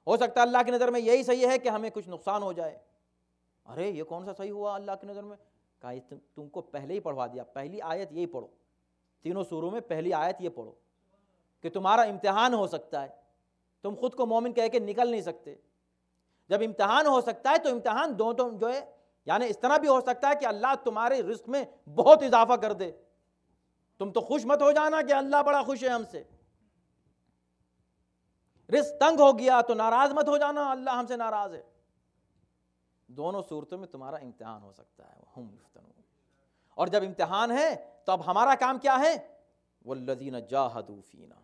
हो सकता है अल्लाह की नज़र में यही सही है कि हमें कुछ नुकसान हो जाए अरे ये कौन सा सही हुआ अल्लाह की नज़र में कहा तुम, तुमको पहले ही पढ़वा दिया पहली आयत यही पढ़ो तीनों सूरों में पहली आयत ये पढ़ो कि तुम्हारा इम्तिहान हो सकता है तुम खुद को मोमिन कह के निकल नहीं सकते जब इम्तहान हो सकता है तो इम्तहान दो तो जो है यानी इस तरह भी हो सकता है कि अल्लाह तुम्हारे रिस्क में बहुत इजाफा कर दे तुम तो खुश मत हो जाना कि अल्लाह बड़ा खुश है हमसे रिस्क तंग हो गया तो नाराज मत हो जाना अल्लाह हमसे नाराज है दोनों सूरतों में तुम्हारा इम्तिहान हो सकता है हम और जब इम्तिहान है तो अब हमारा काम क्या है वल्लजीन जाहदूफीना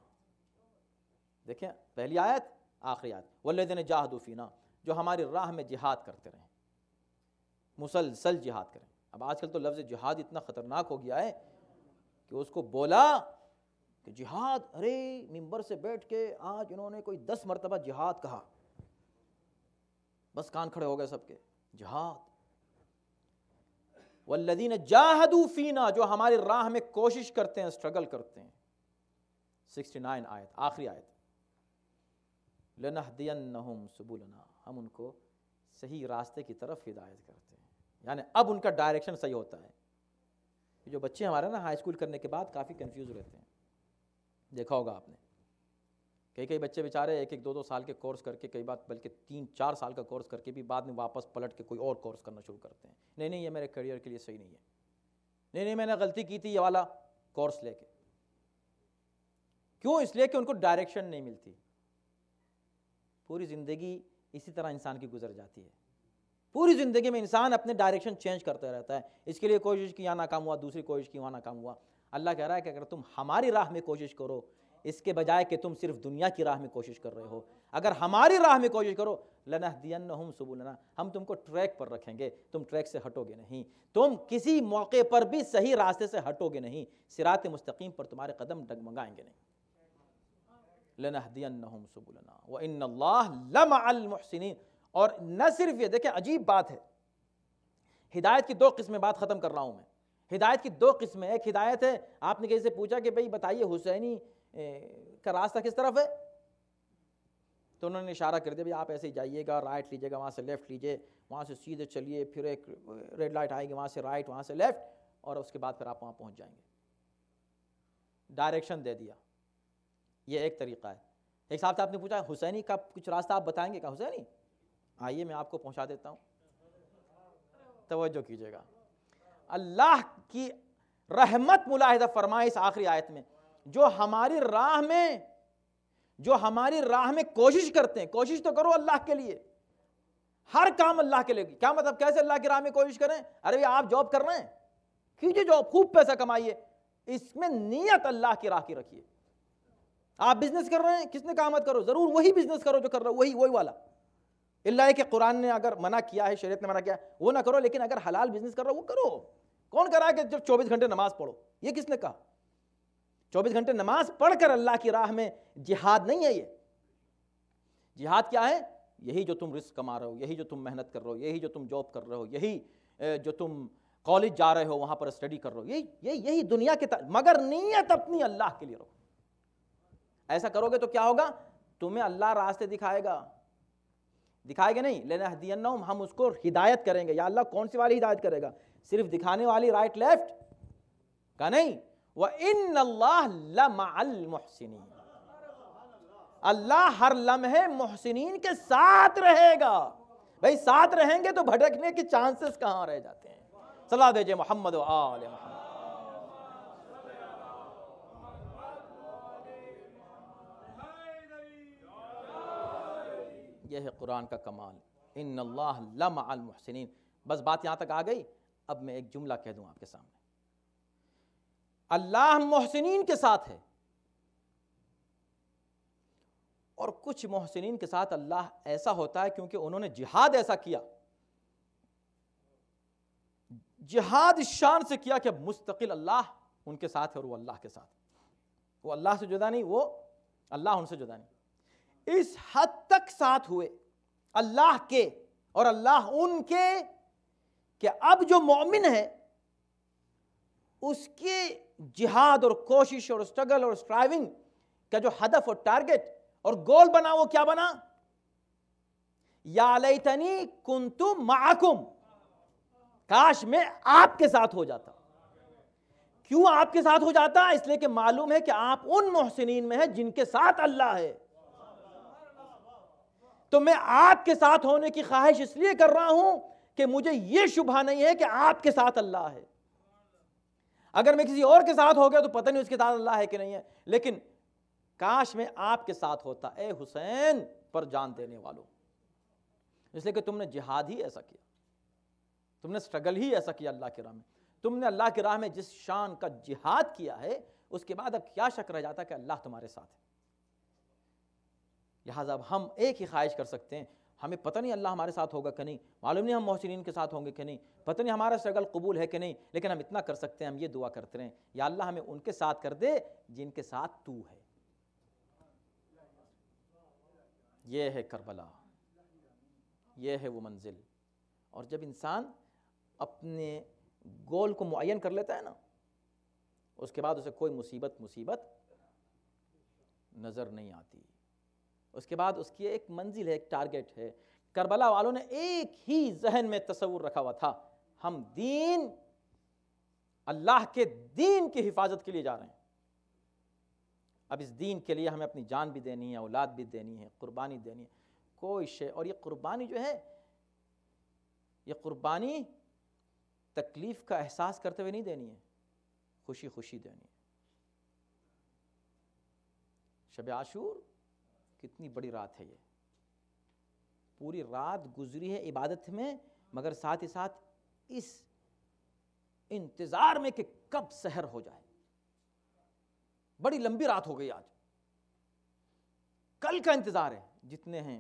देखें पहली आयत आखिरी आयत वल्लजीन जाहदूफीना जो हमारी राह में जिहाद करते रहें मुसलसल जिहाद करें अब आजकल तो लफ्ज़ जिहाद इतना ख़तरनाक हो गया है कि उसको बोला कि जिहाद अरे मिंबर से बैठ के आज इन्होंने कोई दस मरतबा जिहाद कहा बस कान खड़े हो गए सबके जहाद वल्लदीन जाहदू फीना जो हमारे राह में कोशिश करते हैं स्ट्रगल करते हैं सिक्सटी नाइन आयत आखिरी आयत लनहदयन्नहुम हम उनको सही रास्ते की तरफ हिदायत करते हैं यानी अब उनका डायरेक्शन सही होता है जो बच्चे हमारे ना हाई स्कूल करने के बाद काफ़ी कंफ्यूज रहते हैं देखा होगा आपने कई कई बच्चे बेचारे एक एक दो दो साल के कोर्स करके कई बार बल्कि तीन चार साल का कोर्स करके भी बाद में वापस पलट के कोई और कोर्स करना शुरू करते हैं नहीं नहीं ये मेरे करियर के लिए सही नहीं है नहीं नहीं मैंने गलती की थी ये वाला कोर्स लेके क्यों इसलिए कि उनको डायरेक्शन नहीं मिलती पूरी ज़िंदगी इसी तरह इंसान की गुजर जाती है पूरी ज़िंदगी में इंसान अपने डायरेक्शन चेंज करते रहता है इसके लिए कोशिश की यहाँ नाकाम हुआ दूसरी कोशिश की वहाँ नाकाम हुआ अल्लाह कह रहा है कि अगर तुम हमारी राह में कोशिश करो इसके बजाय कि तुम सिर्फ दुनिया की राह में कोशिश कर रहे हो अगर हमारी राह में कोशिश करो लना दियन हम सुबुलना हम तुमको ट्रैक पर रखेंगे तुम ट्रैक से हटोगे नहीं तुम किसी मौके पर भी सही रास्ते से हटोगे नहीं सिरात मुस्तकीम पर तुम्हारे कदम डगमगाएंगे नहीं लना दियन हम सुबुलना व इन लमसिन और न सिर्फ ये देखें अजीब बात है हिदायत की दो किस्में बात ख़त्म कर रहा हूँ मैं हिदायत की दो किस्में एक हिदायत है आपने कहीं से पूछा कि भाई बताइए हुसैनी का रास्ता किस तरफ है तो उन्होंने इशारा कर दिया भाई आप ऐसे ही जाइएगा राइट लीजिएगा वहाँ से लेफ़्ट लीजिए वहाँ से सीधे चलिए फिर एक रेड लाइट आएगी वहाँ से राइट वहाँ से लेफ़्ट और उसके बाद फिर आप वहाँ पहुँच जाएंगे डायरेक्शन दे दिया ये एक तरीका है एक साहब से आपने पूछा हुसैनी का कुछ रास्ता आप बताएंगे क्या हुसैनी आइए मैं आपको पहुँचा देता हूँ तोज्जो कीजिएगा अल्लाह की रहमत मुलाहिदा फरमाए इस आखिरी आयत में जो हमारी राह में जो हमारी राह में कोशिश करते हैं कोशिश तो करो अल्लाह के लिए हर काम अल्लाह के लिए क्या मतलब कैसे अल्लाह की राह में कोशिश करें अरे आप जॉब कर रहे हैं कीजिए जॉब खूब पैसा कमाइए इसमें नीयत अल्लाह की राह की रखिए आप बिजनेस कर रहे हैं किसने काम मत करो जरूर वही बिजनेस करो जो कर रहे हो वही वही वाला अल्लाह के कुरान ने अगर मना किया है शरीयत ने मना किया है वो ना करो लेकिन अगर हलाल बिजनेस कर रहे हो वो करो कौन करा कि जब चौबीस घंटे नमाज पढ़ो ये किसने कहा चौबीस घंटे नमाज पढ़कर अल्लाह की राह में जिहाद नहीं है ये जिहाद क्या है यही जो तुम रिस्क कमा रहे हो यही जो तुम मेहनत कर रहे हो यही जो तुम जॉब कर रहे हो यही जो तुम कॉलेज जा रहे हो वहां पर स्टडी कर रहे हो यही यही यही दुनिया के मगर नीयत अपनी अल्लाह के लिए रखो ऐसा करोगे तो क्या होगा तुम्हें अल्लाह रास्ते दिखाएगा दिखाएगा नहीं लेना हम उसको हिदायत करेंगे या अल्लाह कौन सी वाली हिदायत करेगा सिर्फ दिखाने वाली राइट लेफ्ट का नहीं व इन महसिन अल्लाह हर लम्हे मोहसिन के साथ रहेगा भाई साथ रहेंगे तो भटकने के चांसेस कहाँ रह जाते हैं सलाह दीजिए मोहम्मद मोहम्मद यह है कुरान का कमाल इन अल्लाह लम महसिन बस बात यहाँ तक आ गई अब मैं एक जुमला कह दूँ आपके सामने अल्लाह मोहसिन के साथ है और कुछ मोहसिन के साथ अल्लाह ऐसा होता है क्योंकि उन्होंने जिहाद ऐसा किया जिहाद शान से किया कि मुस्तकिल अल्लाह उनके साथ है और वो अल्लाह के साथ वो अल्लाह से जुदा नहीं वो अल्लाह उनसे जुदा नहीं इस हद तक साथ हुए अल्लाह के और अल्लाह उनके कि अब जो मोमिन है उसके जिहाद और कोशिश और स्ट्रगल और स्ट्राइविंग का जो हदफ और टारगेट और गोल बना वो क्या बना या कुंतु माकुम काश मैं आपके साथ हो जाता क्यों आपके साथ हो जाता इसलिए कि मालूम है कि आप उन मोहसिन में हैं जिनके साथ अल्लाह है तो मैं आपके साथ होने की ख्वाहिश इसलिए कर रहा हूं कि मुझे यह शुभा नहीं है कि आपके साथ अल्लाह है अगर मैं किसी और के साथ हो गया तो पता नहीं उसके साथ अल्लाह है कि नहीं है लेकिन काश में आपके साथ होता ए हुसैन पर जान देने वालों इसलिए कि तुमने जिहाद ही ऐसा किया तुमने स्ट्रगल ही ऐसा किया अल्लाह की राह में तुमने अल्लाह की राह में जिस शान का जिहाद किया है उसके बाद अब क्या शक रह जाता कि अल्लाह तुम्हारे साथ है लिहाजा अब हम एक ही ख्वाहिश कर सकते हैं हमें पता नहीं अल्लाह हमारे साथ होगा कि नहीं मालूम नहीं हम मोहसिन के साथ होंगे कि नहीं पता नहीं हमारा स्ट्रगल कबूल है कि नहीं लेकिन हम इतना कर सकते हैं हम ये दुआ करते रहें या अल्लाह हमें उनके साथ कर दे जिनके साथ तू है ये है करबला ये है वो मंजिल और जब इंसान अपने गोल को मुन कर लेता है ना उसके बाद उसे कोई मुसीबत मुसीबत नज़र नहीं आती उसके बाद उसकी एक मंजिल है एक टारगेट है करबला वालों ने एक ही जहन में तस्वूर रखा हुआ था हम दीन अल्लाह के दीन की हिफाजत के लिए जा रहे हैं अब इस दीन के लिए हमें अपनी जान भी देनी है औलाद भी देनी है कुर्बानी देनी है कोई शे और ये कुर्बानी जो है ये कुर्बानी तकलीफ़ का एहसास करते हुए नहीं देनी है खुशी खुशी देनी है शब आशूर कितनी बड़ी रात है ये पूरी रात गुजरी है इबादत में मगर साथ ही साथ इस इंतजार में कि कब सहर हो जाए बड़ी लंबी रात हो गई आज कल का इंतजार है जितने हैं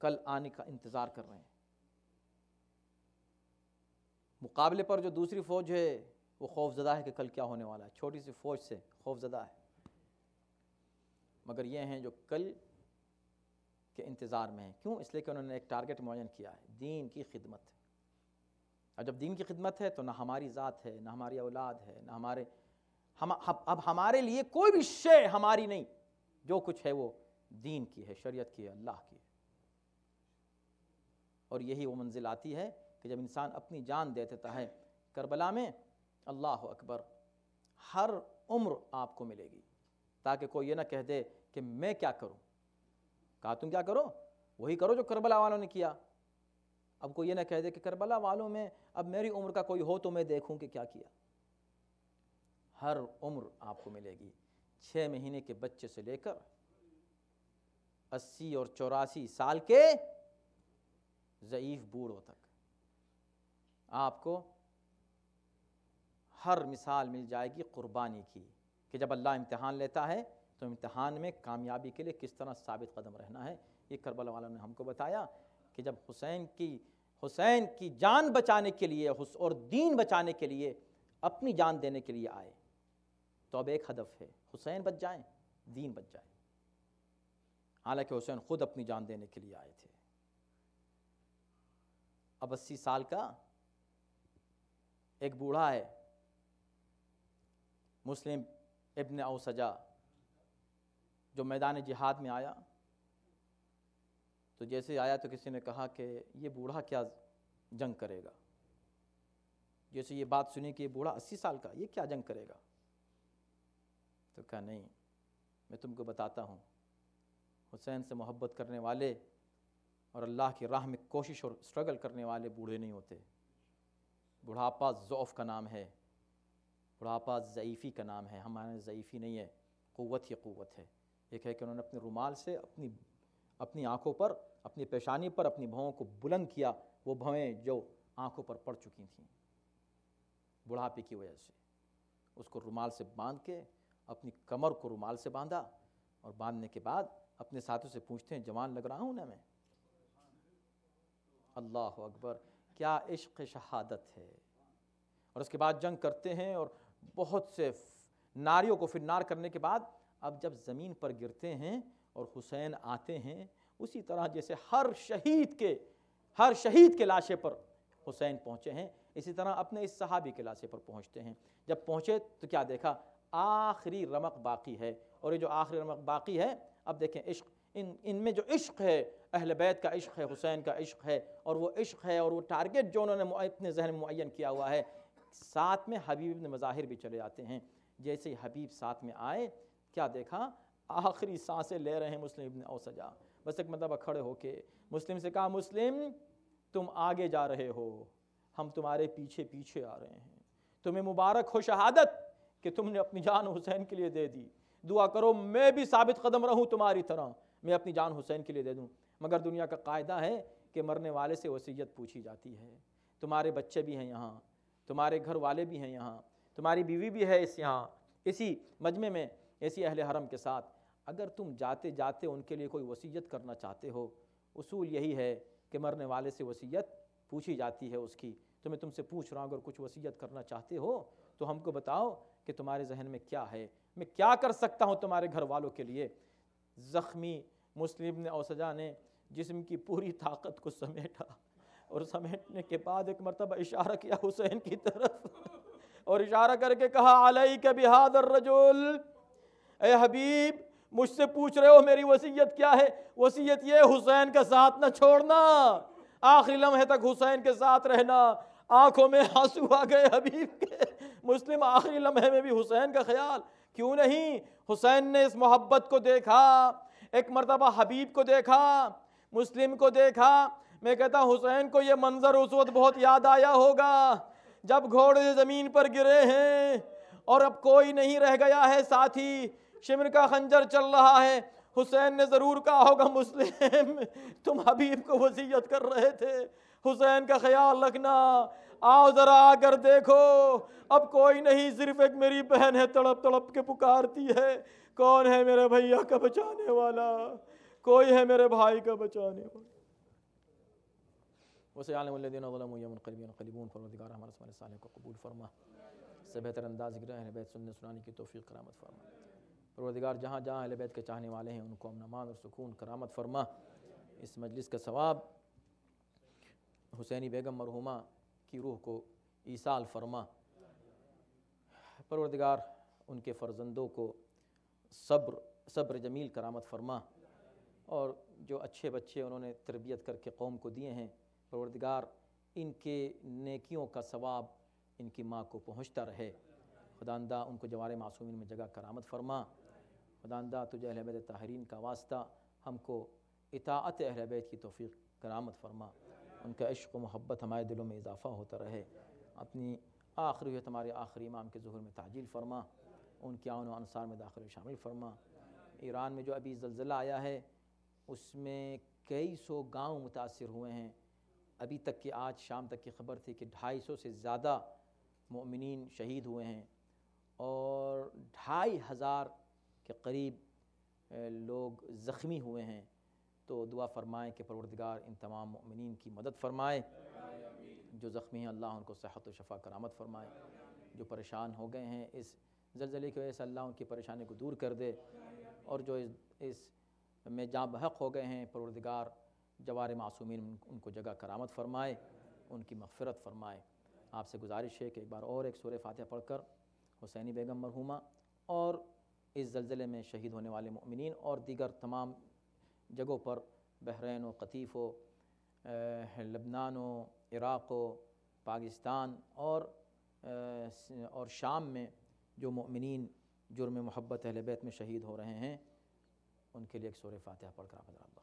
कल आने का इंतजार कर रहे हैं मुकाबले पर जो दूसरी फौज है वो खौफजदा है कि कल क्या होने वाला है छोटी सी फौज से खौफजदा है मगर ये हैं जो कल के इंतज़ार में हैं क्यों इसलिए कि उन्होंने एक टारगेट मुन किया है दीन की खिदमत और जब दीन की खिदमत है तो ना हमारी ज़ात है ना हमारी औलाद है ना हमारे हम अब हमारे लिए कोई भी शय हमारी नहीं जो कुछ है वो दीन की है शरीयत की है अल्लाह की है और यही वो मंजिल आती है कि जब इंसान अपनी जान दे देता है करबला में अल्लाह अकबर हर उम्र आपको मिलेगी ताकि कोई ये ना कह दे कि मैं क्या करूं कहा तुम क्या करो वही करो जो करबला वालों ने किया अब कोई ये ना कह दे कि करबला वालों में अब मेरी उम्र का कोई हो तो मैं देखूं कि क्या किया हर उम्र आपको मिलेगी छः महीने के बच्चे से लेकर अस्सी और चौरासी साल के ज़यीफ़ बूढ़ों तक आपको हर मिसाल मिल जाएगी कुर्बानी की कि जब अल्लाह इम्तहान लेता है तो इम्तहान में कामयाबी के लिए किस तरह साबित कदम रहना है ये करबला वालों ने हमको बताया कि जब हुसैन की हुसैन की जान बचाने के लिए और दीन बचाने के लिए अपनी जान देने के लिए आए तो अब एक हदफ है हुसैन बच जाएं दीन बच जाए हालांकि हुसैन खुद अपनी जान देने के लिए आए थे अब अस्सी साल का एक बूढ़ा है मुस्लिम इब्न औसजा जो मैदान जिहाद में आया तो जैसे आया तो किसी ने कहा कि ये बूढ़ा क्या जंग करेगा जैसे ये बात सुनी कि ये बूढ़ा अस्सी साल का ये क्या जंग करेगा तो कहा नहीं मैं तुमको बताता हूँ हुसैन से मोहब्बत करने वाले और अल्लाह की राह में कोशिश और स्ट्रगल करने वाले बूढ़े नहीं होते बुढ़ापा ज़ौफ़ का नाम है बुढ़ापा ज़यीफ़ी का नाम है हमारे ज़यीफ़ी नहीं है क़वत ही क़वत है एक है कि उन्होंने अपने रुमाल से अपनी अपनी आँखों पर अपनी पेशानी पर अपनी भवों को बुलंद किया वो भवें जो आँखों पर पड़ चुकी थीं बुढ़ापे की वजह से उसको रुमाल से बांध के अपनी कमर को रुमाल से बांधा और बांधने के बाद अपने साथियों से पूछते हैं जवान लग रहा हूँ ना मैं अल्लाह अकबर क्या इश्क शहादत है और उसके बाद जंग करते हैं और बहुत से नारियों को फिर नार करने के बाद अब जब ज़मीन पर गिरते हैं और हुसैन आते हैं उसी तरह जैसे हर शहीद के हर शहीद के लाशे पर हुसैन पहुँचे हैं इसी तरह अपने इस सहाबी के लाशे पर पहुँचते हैं जब पहुँचे तो क्या देखा आखिरी रमक बाकी है और ये जो आखिरी रमक बाकी है अब देखें इश्क इन इनमें जो इश्क है अहल बैत का इश्क है हुसैन का इश्क है और वो इश्क है और वो टारगेट जो उन्होंने अपने जहन में मुन किया हुआ है साथ में हबीब इब्न मज़ाहिर भी चले जाते हैं जैसे हबीब साथ में आए क्या देखा आखिरी सांसें ले रहे हैं मुस्लिम इबन औसजा बस एक मतलब खड़े होके मुस्लिम से कहा मुस्लिम तुम आगे जा रहे हो हम तुम्हारे पीछे पीछे आ रहे हैं तुम्हें मुबारक हो शहादत कि तुमने अपनी जान हुसैन के लिए दे दी दुआ करो मैं भी साबित कदम रहूं तुम्हारी तरह मैं अपनी जान हुसैन के लिए दे दूं मगर दुनिया का कायदा है कि मरने वाले से वसीयत पूछी जाती है तुम्हारे बच्चे भी हैं यहाँ तुम्हारे घर वाले भी हैं यहाँ तुम्हारी बीवी भी है इस यहाँ इसी मजमे में ऐसी अहल हरम के साथ अगर तुम जाते जाते उनके लिए कोई वसीयत करना चाहते हो उसूल यही है कि मरने वाले से वसीयत पूछी जाती है उसकी तो मैं तुमसे पूछ रहा हूँ अगर कुछ वसीयत करना चाहते हो तो हमको बताओ कि तुम्हारे जहन में क्या है मैं क्या कर सकता हूँ तुम्हारे घर वालों के लिए ज़ख्मी मुस्लिम ने औसजा ने जिसम की पूरी ताकत को समेटा और समेटने के बाद एक मरतबा इशारा किया हुसैन की तरफ और इशारा करके कहा आलई के बिहादर ए हबीब मुझसे पूछ रहे हो मेरी वसीयत क्या है वसीयत ये हुसैन का साथ ना छोड़ना आखिरी लम्हे तक हुसैन के साथ रहना आंखों में आंसू आ गए हबीब के मुस्लिम आखिरी लम्हे में भी हुसैन का ख्याल क्यों नहीं हुसैन ने इस मोहब्बत को देखा एक मरतबा हबीब को देखा मुस्लिम को देखा मैं कहता हूँ हुसैन को ये मंज़र उस वक्त बहुत याद आया होगा जब घोड़े ज़मीन पर गिरे हैं और अब कोई नहीं रह गया है साथी शिमर का खंजर चल रहा है हुसैन ने ज़रूर कहा होगा मुस्लिम तुम हबीब को वसीयत कर रहे थे हुसैन का ख्याल रखना आओ ज़रा आकर देखो अब कोई नहीं सिर्फ एक मेरी बहन है तड़प तड़प के पुकारती है कौन है मेरे भैया का बचाने वाला कोई है मेरे भाई का बचाने वाला वैसे आलमदीनबून फरमदिगार हमारे साले को कबूल फरमा से बेहतर अंदाज गिरा है बैत सुनने सुनाने की तोफ़ी करामत फरमा परवरदिगार जहाँ जहाँ अलबैत के चाहने वाले हैं उनको अमन अमान और सुकून करामत फरमा इस मजलिस का सवाब हुसैनी बेगम मरहुमा की रूह को ईसाल फरमा परवरदिगार उनके फ़र्जंदों को सब्र सब्र जमील करामत फरमा और जो अच्छे बच्चे उन्होंने तरबियत करके कौम को दिए हैं परवरदिगार इनके नेकियों का सवाब इनकी माँ को पहुँचता रहे खुदांदा उनको जवार मासूमिन में जगह करामत फरमा खुदांदा तुझ अहल बैत ताहरीन का वास्ता हमको इतात अहल बैत की तोफ़ी करामत फरमा उनका इश्क व मोहब्बत हमारे दिलों में इजाफ़ा होता रहे अपनी आखिरी हुए तुम्हारे आखिरी इमाम के जहर में ताजील फरमा उनके आन अनसार में दाखिल शामिल फरमा ईरान में जो अभी जलजिला आया है उसमें कई सौ गाँव मुतासर हुए हैं अभी तक कि आज शाम तक की खबर थी कि ढाई सौ से ज़्यादा ममिन शहीद हुए हैं और ढाई हज़ार के करीब लोग ज़ख्मी हुए हैं तो दुआ फ़रमाएँ कि परवरदगार इन तमाम ममिन की मदद फ़रमाए जो ज़ख्मी हैं अल्लाह उनको सेहत व शफा आमद फ़रमाए जो परेशान हो गए हैं इस जलजले की वजह से अल्लाह उनकी परेशानी को दूर कर दे और जो इस, इस में जहाँ बहक हो गए हैं परवरदिगार जवार मासूमिन उनको जगह आमद फ़रमाए उनकी मफ़रत फ़रमाए आपसे गुजारिश है कि एक बार और एक सूर फातह पढ़कर हुसैनी बेगम मरहुमा और इस जलज़ले में शहीद होने वाले ममिन और दीगर तमाम जगहों पर बहरीन व कतीफ़ो लबनान व इराक़ पाकिस्तान और और शाम में जो ममिन जुर्म मोहब्बत अहलबैत बैत में शहीद हो रहे हैं उनके लिए एक शोर फातह पढ़कर आप